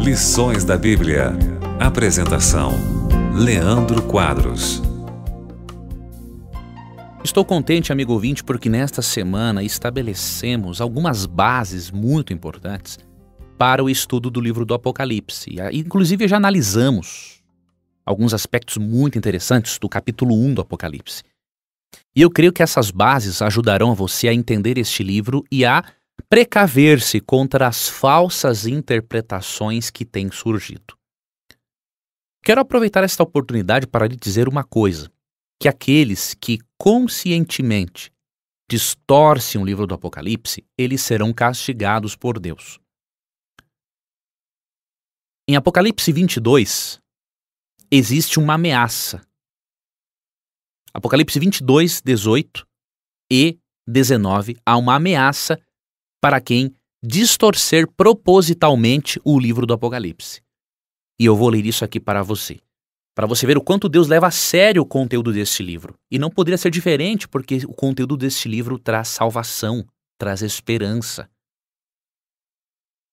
Lições da Bíblia. Apresentação: Leandro Quadros. Estou contente, amigo ouvinte, porque nesta semana estabelecemos algumas bases muito importantes para o estudo do livro do Apocalipse. Ah, inclusive, já analisamos alguns aspectos muito interessantes do capítulo 1 do Apocalipse. E eu creio que essas bases ajudarão você a entender este livro e a precaver-se contra as falsas interpretações que têm surgido. Quero aproveitar esta oportunidade para lhe dizer uma coisa: que aqueles que conscientemente distorcem o livro do Apocalipse, eles serão castigados por Deus. Em Apocalipse 22, existe uma ameaça. Apocalipse 22, 18 e 19, há uma ameaça para quem distorcer propositalmente o livro do Apocalipse. E eu vou ler isso aqui para você, para você ver o quanto Deus leva a sério o conteúdo desse livro. E não poderia ser diferente, porque o conteúdo desse livro traz salvação, traz esperança.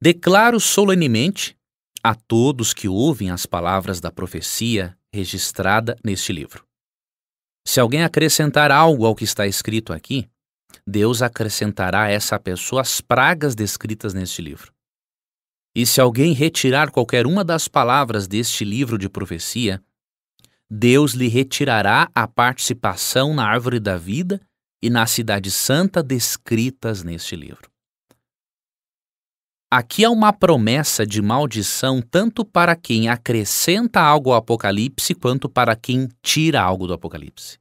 Declaro solenemente a todos que ouvem as palavras da profecia registrada neste livro. Se alguém acrescentar algo ao que está escrito aqui, Deus acrescentará a essa pessoa as pragas descritas neste livro. E se alguém retirar qualquer uma das palavras deste livro de profecia, Deus lhe retirará a participação na árvore da vida e na cidade santa descritas neste livro. Aqui há uma promessa de maldição tanto para quem acrescenta algo ao Apocalipse quanto para quem tira algo do Apocalipse.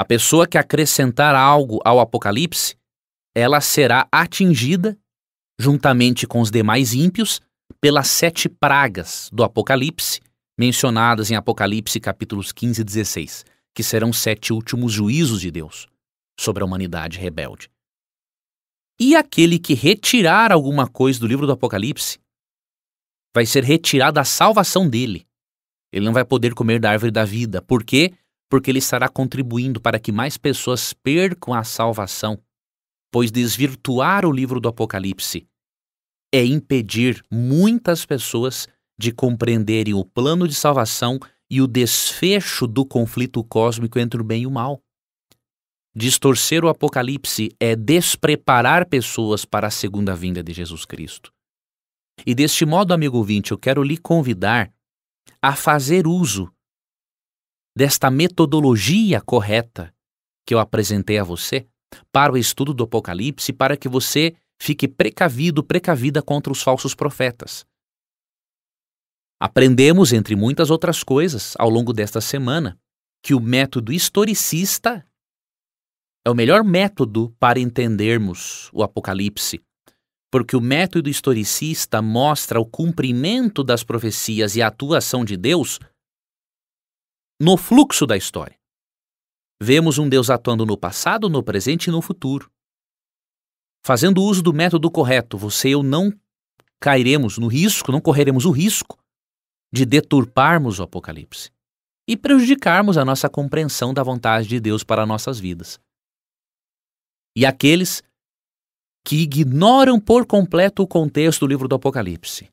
A pessoa que acrescentar algo ao Apocalipse, ela será atingida, juntamente com os demais ímpios, pelas sete pragas do Apocalipse, mencionadas em Apocalipse capítulos 15 e 16, que serão sete últimos juízos de Deus sobre a humanidade rebelde. E aquele que retirar alguma coisa do livro do Apocalipse vai ser retirado a salvação dele. Ele não vai poder comer da árvore da vida, porque porque ele estará contribuindo para que mais pessoas percam a salvação, pois desvirtuar o livro do Apocalipse é impedir muitas pessoas de compreenderem o plano de salvação e o desfecho do conflito cósmico entre o bem e o mal. Distorcer o Apocalipse é despreparar pessoas para a segunda vinda de Jesus Cristo. E deste modo, amigo ouvinte, eu quero lhe convidar a fazer uso desta metodologia correta que eu apresentei a você para o estudo do Apocalipse, para que você fique precavido, precavida contra os falsos profetas. Aprendemos, entre muitas outras coisas, ao longo desta semana, que o método historicista é o melhor método para entendermos o Apocalipse, porque o método historicista mostra o cumprimento das profecias e a atuação de Deus no fluxo da história. Vemos um Deus atuando no passado, no presente e no futuro. Fazendo uso do método correto, você e eu não cairemos no risco, não correremos o risco de deturparmos o Apocalipse e prejudicarmos a nossa compreensão da vontade de Deus para nossas vidas. E aqueles que ignoram por completo o contexto do livro do Apocalipse,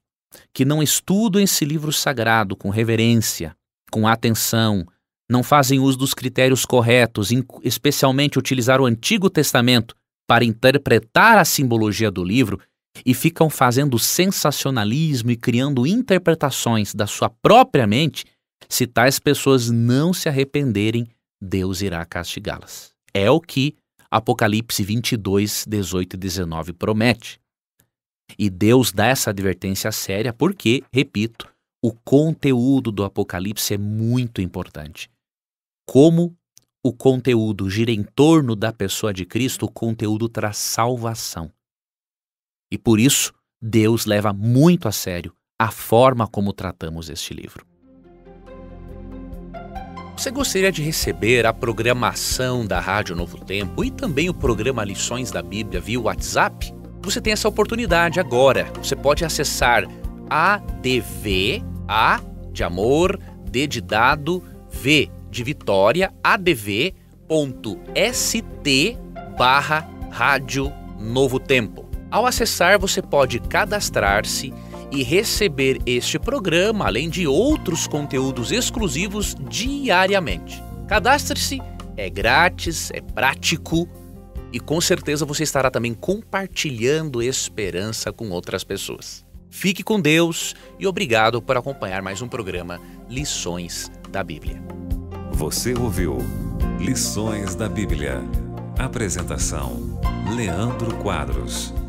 que não estudam esse livro sagrado com reverência, com atenção, não fazem uso dos critérios corretos, especialmente utilizar o Antigo Testamento para interpretar a simbologia do livro e ficam fazendo sensacionalismo e criando interpretações da sua própria mente, se tais pessoas não se arrependerem, Deus irá castigá-las. É o que Apocalipse 22, 18 e 19 promete. E Deus dá essa advertência séria porque, repito, o conteúdo do Apocalipse é muito importante. Como o conteúdo gira em torno da pessoa de Cristo, o conteúdo traz salvação. E por isso, Deus leva muito a sério a forma como tratamos este livro. Você gostaria de receber a programação da Rádio Novo Tempo e também o programa Lições da Bíblia via WhatsApp? Você tem essa oportunidade agora. Você pode acessar adv a de amor, D de dado, V de vitória, adv.st barra rádio Novo Tempo. Ao acessar, você pode cadastrar-se e receber este programa, além de outros conteúdos exclusivos diariamente. Cadastre-se, é grátis, é prático e com certeza você estará também compartilhando esperança com outras pessoas. Fique com Deus e obrigado por acompanhar mais um programa Lições da Bíblia. Você ouviu Lições da Bíblia. Apresentação: Leandro Quadros.